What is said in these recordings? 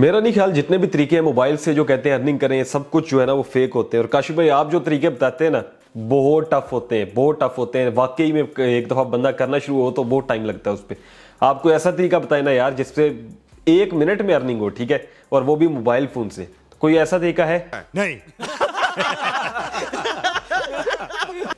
मेरा नहीं ख्याल जितने भी तरीके हैं मोबाइल से जो कहते हैं अर्निंग करें सब कुछ जो है ना वो फेक होते हैं और काशिफ भाई आप जो तरीके बताते हैं ना बहुत टफ होते हैं बहुत टफ होते हैं वाकई में एक दफ़ा बंदा करना शुरू हो तो बहुत टाइम लगता है उस पर आपको ऐसा तरीका बताए ना यार जिससे एक मिनट में अर्निंग हो ठीक है और वो भी मोबाइल फोन से कोई ऐसा तरीका है नहीं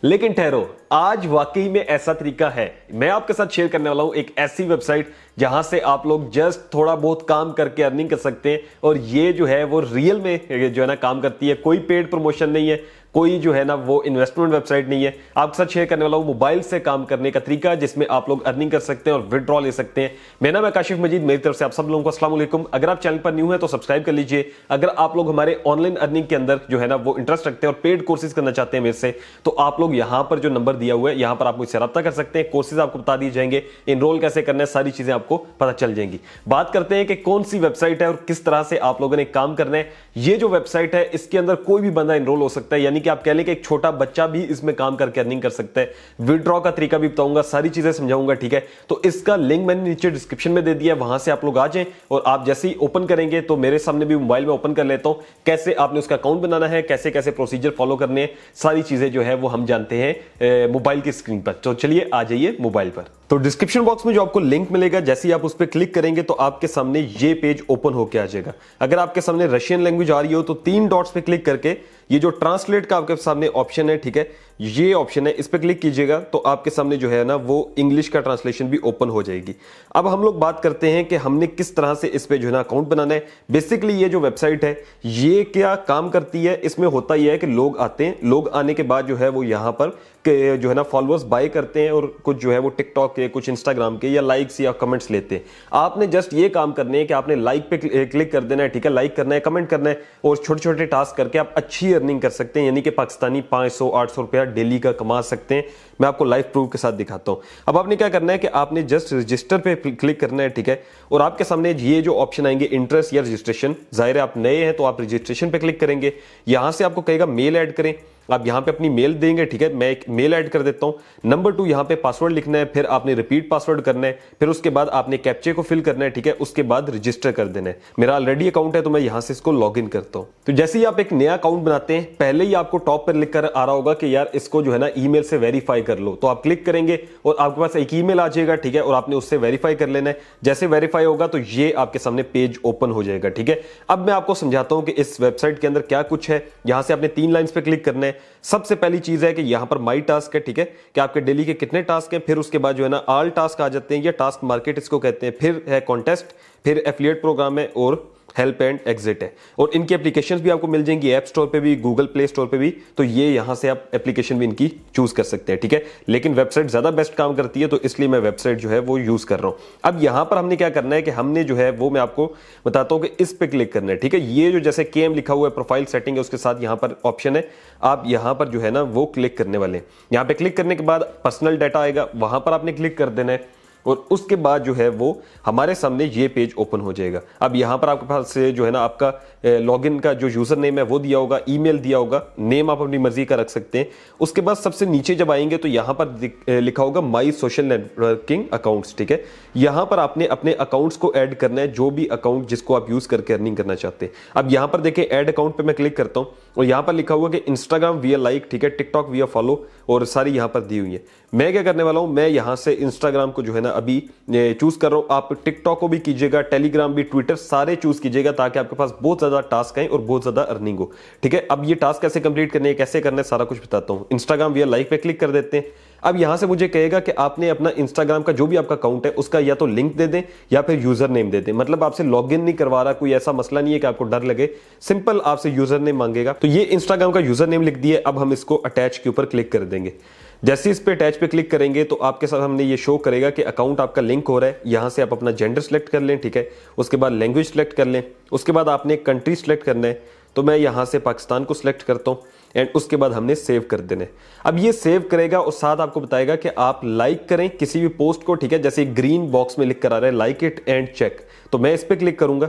लेकिन ठहरो आज वाकई में ऐसा तरीका है मैं आपके साथ शेयर करने वाला हूं एक ऐसी वेबसाइट जहां से आप लोग जस्ट थोड़ा बहुत काम करके अर्निंग कर सकते हैं और ये जो है वो रियल में जो है ना काम करती है कोई पेड प्रमोशन नहीं है कोई जो है ना वो इन्वेस्टमेंट वेबसाइट नहीं है आपके साथ शेयर करने वाला हूँ मोबाइल से काम करने का तरीका जिसमें आप लोग अर्निंग कर सकते हैं और विदड्रॉ ले सकते हैं मेरा नाम है काशिफ मजीद मेरी तरफ से आप सब लोगों को असला अगर आप चैनल पर न्यू है तो सब्सक्राइब कर लीजिए अगर आप लोग हमारे ऑनलाइन अर्निंग के अंदर जो है ना वो इंटरेस्ट रखते हैं और पेड कोर्सेज करना चाहते हैं मेरे से तो आप लोग यहां पर जो नंबर दिया हुआ है यहां पर आप मुझसे रब्ता कर सकते हैं कोर्सेज आपको बता दिए जाएंगे इनरोल कैसे करना है सारी चीज़ें आपको पता चल जाएंगी बात करते हैं कि कौन सी वेबसाइट है और किस तरह से आप लोगों ने काम करना है ये जो वेबसाइट है इसके अंदर कोई भी बंदा इनरोल हो सकता है यानी कि आप कह लें कि एक छोटा बच्चा भी इसमें काम करके अर्निंग कर सकता है विदड्रॉ का तरीका भी बताऊंगा सारी चीज़ें समझाऊंगा ठीक है तो इसका लिंक मैंने नीचे डिस्क्रिप्शन में दे दिया वहां से आप लोग आ जाए और आप जैसे ही ओपन करेंगे तो मेरे सामने भी मोबाइल में ओपन कर लेता हूं कैसे आपने उसका अकाउंट बनाना है कैसे कैसे प्रोसीजर फॉलो करने हैं सारी चीज़ें जो जो है वो हम जानते हैं मोबाइल की स्क्रीन पर तो चलिए आ जाइए मोबाइल पर तो डिस्क्रिप्शन बॉक्स में जो आपको लिंक मिलेगा जैसे ही आप उस पर क्लिक करेंगे तो आपके सामने ये पेज ओपन होकर आ जाएगा अगर आपके सामने रशियन लैंग्वेज आ रही हो तो तीन डॉट्स पे क्लिक करके ये जो ट्रांसलेट का आपके सामने ऑप्शन है ठीक है ये ऑप्शन है इस पर क्लिक कीजिएगा तो आपके सामने जो है ना वो इंग्लिश का ट्रांसलेशन भी ओपन हो जाएगी अब हम लोग बात करते हैं कि हमने किस तरह से इस पर जो है ना अकाउंट बनाना है बेसिकली ये जो वेबसाइट है ये क्या काम करती है इसमें होता यह है कि लोग आते हैं लोग आने के बाद जो है वो यहाँ पर के जो है ना फॉलोअर्स बाय करते हैं और कुछ जो है वो टिकटॉक के कुछ इंस्टाग्राम के या लाइक्स या कमेंट्स लेते हैं आपने जस्ट ये काम करने है कि आपने लाइक पे क्लिक कर देना है ठीक है लाइक करना है कमेंट करना है और छोटे छोटे टास्क करके आप अच्छी अर्निंग कर सकते हैं यानी कि पाकिस्तानी पाँच सौ आठ सौ रुपया डेली का कमा सकते हैं मैं आपको लाइव प्रूफ के साथ दिखाता हूँ अब आपने क्या करना है कि आपने जस्ट रजिस्टर पे क्लिक करना है ठीक है और आपके सामने ये जो ऑप्शन आएंगे इंटरेस्ट या रजिस्ट्रेशन जाहिर है आप नए हैं तो आप रजिस्ट्रेशन पर क्लिक करेंगे यहाँ से आपको कहेगा मेल ऐड करें आप यहां पे अपनी मेल देंगे ठीक है मैं एक मेल ऐड कर देता हूं नंबर टू यहां पे पासवर्ड लिखना है फिर आपने रिपीट पासवर्ड करना है फिर उसके बाद आपने कैप्चे को फिल करना है ठीक है उसके बाद रजिस्टर कर देना है मेरा ऑलरेडी अकाउंट है तो मैं यहां से इसको लॉग इन करता हूं तो जैसे ही आप एक नया अकाउंट बनाते हैं पहले ही आपको टॉप पर लिखकर आ रहा होगा कि यार इसको जो है ना ई से वेरीफाई कर लो तो आप क्लिक करेंगे और आपके पास एक ई आ जाएगा ठीक है और आपने उससे वेरीफाई कर लेना है जैसे वेरीफाई होगा तो ये आपके सामने पेज ओपन हो जाएगा ठीक है अब मैं आपको समझाता हूं कि इस वेबसाइट के अंदर क्या कुछ है यहां से आपने तीन लाइन पे क्लिक करना है सबसे पहली चीज है कि यहां पर माई टास्क है ठीक है कि आपके डेली के कितने टास्क हैं फिर उसके बाद जो है ना आल टास्क आ जाते हैं या टास्क मार्केट इसको कहते हैं फिर है कॉन्टेस्ट फिर एफिलियट प्रोग्राम है और हेल्प एंड एग्जिट है और इनकी एप्लीकेशन भी आपको मिल जाएंगी ऐप स्टोर पर भी गूगल प्ले स्टोर पर भी तो ये यहाँ से आप एप्लीकेशन भी इनकी चूज कर सकते हैं ठीक है लेकिन वेबसाइट ज़्यादा बेस्ट काम करती है तो इसलिए मैं वेबसाइट जो है वो यूज़ कर रहा हूँ अब यहाँ पर हमने क्या करना है कि हमने जो है वो मैं आपको बताता हूँ कि इस पर क्लिक करना है ठीक है ये जो जैसे के लिखा हुआ है प्रोफाइल सेटिंग है उसके साथ यहाँ पर ऑप्शन है आप यहाँ पर जो है ना वो क्लिक करने वाले हैं यहाँ पे क्लिक करने के बाद पर्सनल डाटा आएगा वहाँ पर आपने क्लिक कर देना है और उसके बाद जो है वो हमारे सामने ये पेज ओपन हो जाएगा अब यहाँ पर आपके पास से जो है ना आपका लॉगिन का जो यूज़र नेम है वो दिया होगा ईमेल दिया होगा नेम आप अपनी मर्जी का रख सकते हैं उसके बाद सबसे नीचे जब आएंगे तो यहाँ पर लिखा होगा माई सोशल नेटवर्किंग अकाउंट्स ठीक है यहाँ पर आपने अपने अकाउंट्स को ऐड करना है जो भी अकाउंट जिसको आप यूज़ करके अर्निंग करना चाहते हैं अब यहाँ पर देखें ऐड अकाउंट पर मैं क्लिक करता हूँ और यहाँ पर लिखा हुआ कि इंस्टाग्राम वी लाइक ठीक है टिकटॉक वी फॉलो और सारी यहाँ पर दी हुई है मैं क्या करने वाला हूँ मैं यहाँ से इंस्टाग्राम को जो है ना अभी चूज़ कर रहा हूँ आप टिकटॉक को भी कीजिएगा टेलीग्राम भी ट्विटर सारे चूज़ कीजिएगा ताकि आपके पास बहुत ज़्यादा टास्क आए और बहुत ज़्यादा अर्निंग हो ठीक है अब ये टास्क कैसे कंप्लीट करने है कैसे करना है सारा कुछ बताता हूँ इंस्टाग्राम वी लाइक पे क्लिक कर देते हैं अब यहां से मुझे कहेगा कि आपने अपना इंस्टाग्राम का जो भी आपका अकाउंट है उसका या तो लिंक दे दें या फिर यूजर नेम दे दें मतलब आपसे लॉग इन नहीं करवा रहा कोई ऐसा मसला नहीं है कि आपको डर लगे सिंपल आपसे यूजर नेम मांगेगा तो ये इंस्टाग्राम का यूजर नेम लिख दिए अब हम इसको अटैच के ऊपर क्लिक कर देंगे जैसे इस पे अटैच पे क्लिक करेंगे तो आपके साथ हमने ये शो करेगा कि अकाउंट आपका लिंक हो रहा है यहाँ से आप अपना जेंडर सेलेक्ट कर लें ठीक है उसके बाद लैंग्वेज सेलेक्ट कर लें उसके बाद आपने कंट्री सेलेक्ट करना है तो मैं यहाँ से पाकिस्तान को सिलेक्ट करता हूँ एंड उसके बाद हमने सेव कर देने अब ये सेव करेगा और साथ आपको बताएगा कि आप लाइक करें किसी भी पोस्ट को ठीक है जैसे ग्रीन बॉक्स में लिख कर आ रहा है लाइक इट एंड चेक तो मैं इस पर क्लिक करूंगा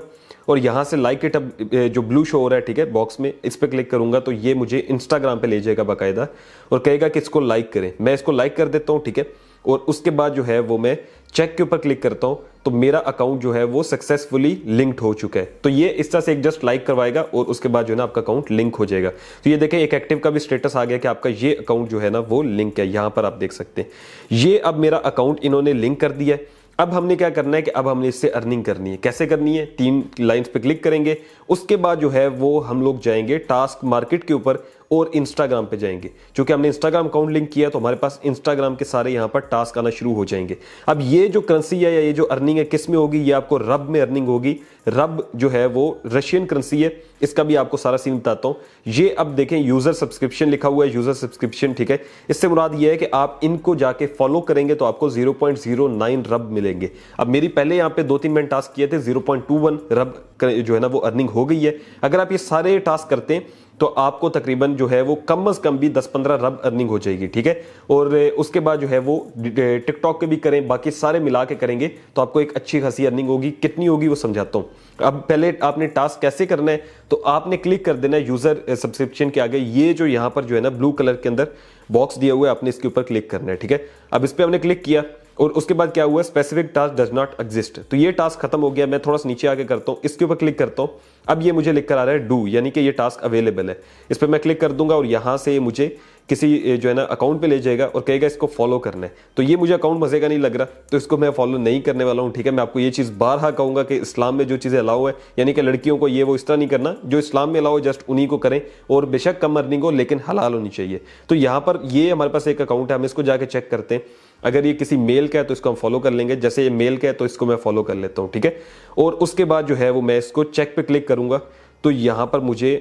और यहां से लाइक इट अब जो ब्लू शो हो रहा है ठीक है बॉक्स में इस पर क्लिक करूंगा तो ये मुझे इंस्टाग्राम पे ले जाएगा बाकायदा और कहेगा कि इसको लाइक करें मैं इसको लाइक कर देता हूँ ठीक है और उसके बाद जो है वो मैं चेक के ऊपर क्लिक करता हूँ तो मेरा अकाउंट जो है वो सक्सेसफुली लिंक्ड हो चुका है तो ये इस तरह से एक जस्ट लाइक करवाएगा और उसके बाद जो है ना आपका अकाउंट लिंक हो जाएगा तो ये देखें एक एक्टिव का भी स्टेटस आ गया कि आपका ये अकाउंट जो है ना वो लिंक है यहाँ पर आप देख सकते हैं ये अब मेरा अकाउंट इन्होंने लिंक कर दिया है अब हमने क्या करना है कि अब हमने इससे अर्निंग करनी है कैसे करनी है तीन लाइंस पे क्लिक करेंगे उसके बाद जो है वो हम लोग जाएंगे टास्क मार्केट के ऊपर और इंस्टाग्राम पे जाएंगे क्योंकि हमने इंस्टाग्राम अकाउंट लिंक किया तो हमारे पास इंस्टाग्राम के सारे यहाँ पर टास्क आना शुरू हो जाएंगे अब ये जो करेंसी है या ये जो अर्निंग है किस में होगी ये आपको रब में अर्निंग होगी रब जो है वो रशियन करेंसी है इसका भी आपको सारा सीन बताता हूँ ये अब देखें यूजर सब्सक्रिप्शन लिखा हुआ है यूजर सब्सक्रिप्शन ठीक है इससे मुराद ये है कि आप इनको जाके फॉलो करेंगे तो आपको 0.09 रब मिलेंगे अब मेरी पहले यहाँ पे दो तीन मैंने टास्क किए थे 0.21 रब जो है ना वो अर्निंग हो हो गई है अगर आप ये सारे टास्क करते हैं तो आपको तकरीबन जो है वो कम अज़ कम भी 10-15 रब अर्निंग हो जाएगी ठीक है और उसके बाद जो है वो टिकटॉक के भी करें बाकी सारे मिला के करेंगे तो आपको एक अच्छी खासी अर्निंग होगी कितनी होगी वो समझाता हूँ अब पहले आपने टास्क कैसे करना है तो आपने क्लिक कर देना है यूज़र सब्सक्रिप्शन के आगे ये जो यहाँ पर जो है ना ब्लू कलर के अंदर बॉक्स दिया हुआ है आपने इसके ऊपर क्लिक करना है ठीक है अब इस पर हमने क्लिक किया और उसके बाद क्या हुआ specific task does not exist तो ये टास्क खत्म हो गया मैं थोड़ा सा नीचे आके करता हूँ इसके ऊपर क्लिक करता हूँ अब ये मुझे लिख कर आ रहा है डू यानी कि ये टास्क अवेलेबल है इस पर मैं क्लिक कर दूंगा और यहाँ से मुझे किसी जो है ना अकाउंट पे ले जाएगा और कहेगा इसको फॉलो करना है तो ये मुझे अकाउंट मजे का नहीं लग रहा तो इसको मैं फॉलो नहीं करने वाला हूँ ठीक है मैं आपको ये चीज़ हा कहूँगा कि इस्लाम में जो चीज़ें अलाउ है यानी कि लड़कियों को ये वो इस तरह नहीं करना जो इस्लाम में अलाउ है जस्ट उन्हीं को करें और बेशक कम अर्निंग हो लेकिन हलाल होनी चाहिए तो यहाँ पर ये हमारे पास एक अकाउंट है हम इसको जाके चेक करते हैं अगर ये किसी मेल का है तो इसको हम फॉलो कर लेंगे जैसे ये मेल का है तो इसको मैं फॉलो कर लेता हूँ ठीक है और उसके बाद जो है वो मैं इसको चेक पे क्लिक करूँगा तो यहाँ पर मुझे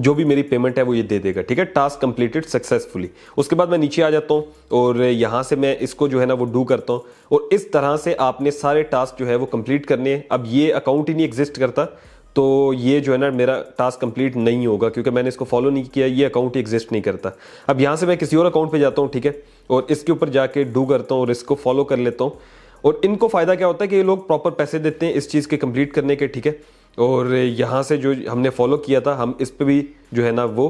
जो भी मेरी पेमेंट है वो ये दे देगा ठीक है टास्क कंप्लीटेड सक्सेसफुली उसके बाद मैं नीचे आ जाता हूँ और यहाँ से मैं इसको जो है ना वो डू करता हूँ और इस तरह से आपने सारे टास्क जो है वो कंप्लीट करने हैं अब ये अकाउंट ही नहीं एग्जिस्ट करता तो ये जो है ना मेरा टास्क कंप्लीट नहीं होगा क्योंकि मैंने इसको फॉलो नहीं किया ये अकाउंट ही एग्जिस्ट नहीं करता अब यहाँ से मैं किसी और अकाउंट पे जाता हूँ ठीक है और इसके ऊपर जाके डू करता हूँ और इसको फॉलो कर लेता हूँ और इनको फ़ायदा क्या होता है कि ये लोग प्रॉपर पैसे देते हैं इस चीज़ के कंप्लीट करने के ठीक है और यहाँ से जो हमने फॉलो किया था हम इस पर भी जो है ना वो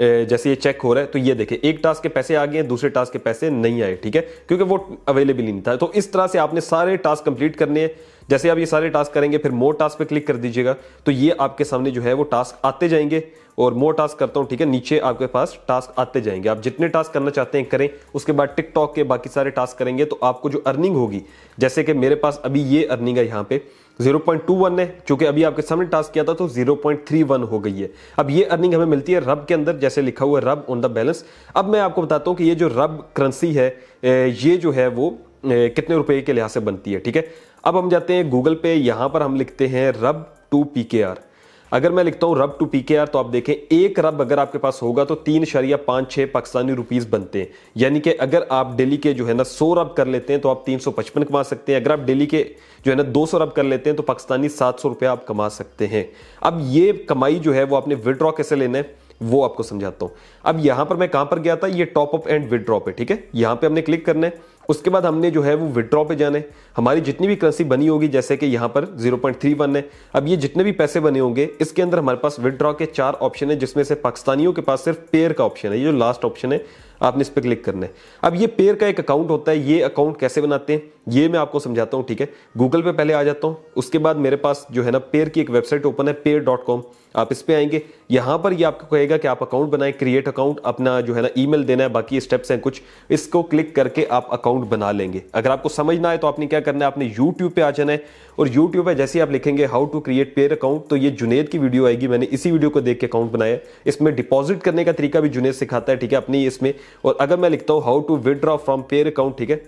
जैसे ये चेक हो रहा है तो ये देखें एक टास्क के पैसे आ गए दूसरे टास्क के पैसे नहीं आए ठीक है क्योंकि वो अवेलेबल ही नहीं था तो इस तरह से आपने सारे टास्क कंप्लीट करने हैं जैसे आप ये सारे टास्क करेंगे फिर मोर टास्क पे क्लिक कर दीजिएगा तो ये आपके सामने जो है वो टास्क आते जाएंगे और मोर टास्क करता हूँ ठीक है नीचे आपके पास टास्क आते जाएंगे आप जितने टास्क करना चाहते हैं करें उसके बाद टिकटॉक के बाकी सारे टास्क करेंगे तो आपको जो अर्निंग होगी जैसे कि मेरे पास अभी ये अर्निंग है यहाँ पे 0.21 ने चूंकि अभी आपके सामने टास्क किया था तो 0.31 हो गई है अब ये अर्निंग हमें मिलती है रब के अंदर जैसे लिखा हुआ है रब ऑन द बैलेंस अब मैं आपको बताता हूँ कि ये जो रब करेंसी है ये जो है वो कितने रुपए के लिहाज से बनती है ठीक है अब हम जाते हैं गूगल पे यहाँ पर हम लिखते हैं रब टू पी के आर अगर मैं लिखता हूं रब टू पी तो आप देखें एक रब अगर आपके पास होगा तो तीन शरिया पांच छह पाकिस्तानी रुपीज बनते हैं यानी कि अगर आप डेली के जो है ना सौ रब कर लेते हैं तो आप तीन सौ पचपन कमा सकते हैं अगर आप डेली के जो है ना दो सौ रब कर लेते हैं तो पाकिस्तानी सात सौ रुपया आप कमा सकते हैं अब ये कमाई जो है वो आपने विदड्रॉ कैसे लेना है वो आपको समझाता हूं अब यहां पर मैं कहां पर गया था ये टॉप अप एंड विदड्रॉ पे ठीक है यहां पे हमने क्लिक करना है उसके बाद हमने जो है वो विड्रॉ पे जाना है हमारी जितनी भी करेंसी बनी होगी जैसे कि यहाँ पर 0.31 है अब ये जितने भी पैसे बने होंगे इसके अंदर हमारे पास विड्रॉ के चार ऑप्शन है जिसमें से पाकिस्तानियों के पास सिर्फ पेयर का ऑप्शन है ये जो लास्ट ऑप्शन है आपने इस पर क्लिक करना है अब ये पेयर का एक अकाउंट होता है ये अकाउंट कैसे बनाते हैं ये मैं आपको समझाता हूँ ठीक है गूगल पे पहले आ जाता हूँ उसके बाद मेरे पास जो है ना पेयर की एक वेबसाइट ओपन है पेयर डॉट कॉम आप इस पर आएंगे यहाँ पर ये आपको कहेगा कि आप अकाउंट बनाएं क्रिएट अकाउंट अपना जो है ना ई देना है बाकी स्टेप्स हैं कुछ इसको क्लिक करके आप अकाउंट बना लेंगे अगर आपको समझ ना आए तो आपने क्या करना है आपने यूट्यूब पे आ जाना है और यूट्यूब पर जैसे आप लिखेंगे how to create Payeer account तो ये जुनेद की वीडियो आएगी मैंने इसी वीडियो को देख के अकाउंट बनाया इसमें डिपॉजिट करने का तरीका भी जुनेद सिखाता है ठीक है अपनी इसमें और अगर मैं लिखता हूँ how to withdraw from Payeer account ठीक है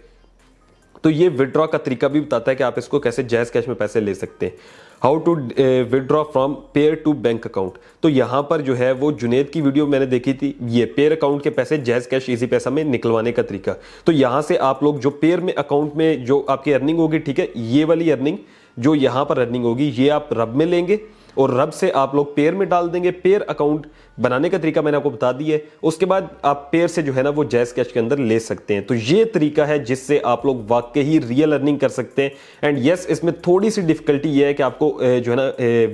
तो ये विदड्रॉ का तरीका भी बताता है कि आप इसको कैसे जैज कैश में पैसे ले सकते हैं how to withdraw from Payeer to bank account तो यहां पर जो है वो जुनेद की वीडियो मैंने देखी थी ये पेयर अकाउंट के पैसे जैज कैश इजी पैसा में निकलवाने का तरीका तो यहां से आप लोग जो पेयर में अकाउंट में जो आपकी अर्निंग होगी ठीक है ये वाली अर्निंग जो यहाँ पर रनिंग होगी ये आप रब में लेंगे और रब से आप लोग पेयर में डाल देंगे पेयर अकाउंट बनाने का तरीका मैंने आपको बता दी है उसके बाद आप पेयर से जो है ना वो जैस कैश के अंदर ले सकते हैं तो ये तरीका है जिससे आप लोग वाकई ही रियल अर्निंग कर सकते हैं एंड येस इसमें थोड़ी सी डिफिकल्टी ये है कि आपको जो है ना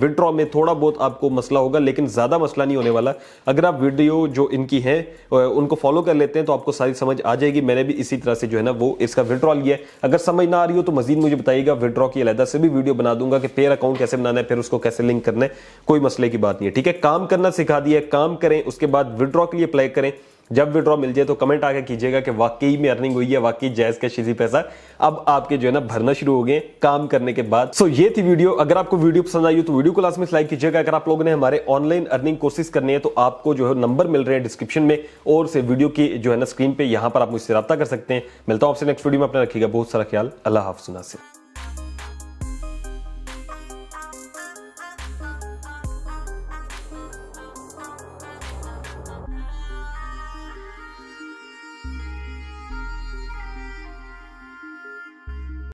विदड्रॉ में थोड़ा बहुत आपको मसला होगा लेकिन ज़्यादा मसला नहीं होने वाला अगर आप वीडियो जो इनकी है उनको फॉलो कर लेते हैं तो आपको सारी समझ आ जाएगी मैंने भी इसी तरह से जो है ना वो इसका विड्रॉ लिया अगर समझ ना आ रही हो तो मजीद मुझे बताइएगा विड्रॉ की अलहदा से भी वीडियो बना दूंगा कि पेयर अकाउंट कैसे बनाना है फिर उसको कैसे लिंक करना है कोई मसले की बात नहीं है ठीक है काम करना सिखा दिया काम करें उसके बाद विड्रॉ के लिए अप्लाई करें जब विड्रॉ मिल जाए तो कमेंट आगे कीजिएगा कि वाकई में अर्निंग हुई है वाकई जायज का शीजी पैसा अब आपके जो है ना भरना शुरू हो गए काम करने के बाद सो so, ये थी वीडियो अगर आपको वीडियो पसंद आई हो तो वीडियो को लास्ट में लाइक कीजिएगा अगर आप लोगों ने हमारे ऑनलाइन अर्निंग कोर्सेज करने हैं तो आपको जो है नंबर मिल रहे हैं डिस्क्रिप्शन में और से वीडियो की जो है ना स्क्रीन पर यहां पर आप मुझसे रब्ता कर सकते हैं मिलता हूं आपसे नेक्स्ट वीडियो में अपना रखिएगा बहुत सारा ख्याल अल्लाह हाफ सुना से